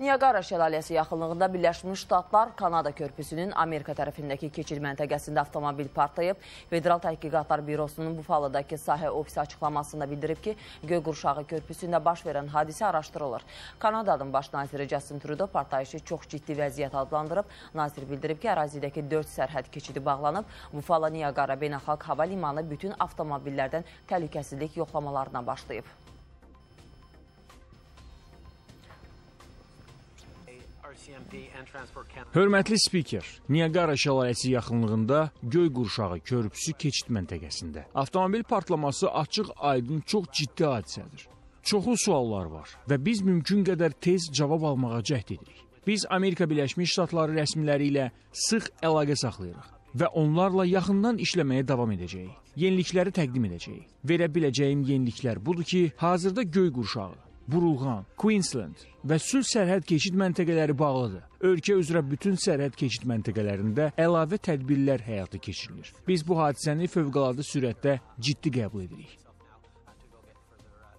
Niagara şəlaləsi yaxınlığında Birləşmiş Ştatlar Kanada körpüsünün Amerika tərəfindəki keçid məntəqəsində avtomobil partlayıb. Federal Təhqiqatlar Bürosunun Bufalodakı sahə ofisi açıqlamasında bildirib ki, Göqurşağı körpüsündə baş verən hadisə araşdırılır. Kanadadın baş naziri Justin Trudeau partlayışı çox ciddi vəziyyət adlandırıb. Nazir bildirib ki, ərazidəki 4 sərhəd keçidi bağlanıb. Bufala Niagara beynəlxalq hava limanı bütün avtomobillərdən təhlükəsizlik yoxlamalarına başlayıb. Hörmətli spiker, Niagara şəlaləsi yaxınlığında Göy Qurşağı körpüsü keçid məntəqəsində avtomobil partlaması açıq-aydın çox ciddi hadisədir. Çoxlu suallar var və biz mümkün qədər tez cavab almağa cəhd edirik. Biz Amerika Birləşmiş Ştatları rəsmiləri ilə sıx əlaqə saxlayırıq və onlarla yaxından işləməyə davam edəcəyik. Yenilikləri təqdim edəcəyik. Verə biləcəyim yeniliklər budur ki, hazırda göy qurşağı Burulğan, Queensland və sülh sərhəd keçid məntəqələri bağlıdır. Ölkə üzrə bütün sərhəd keçid məntəqələrində əlavə tədbirlər həyata keçirilir. Biz bu hadisəni fövqəladə sürətdə ciddi qəbul edirik.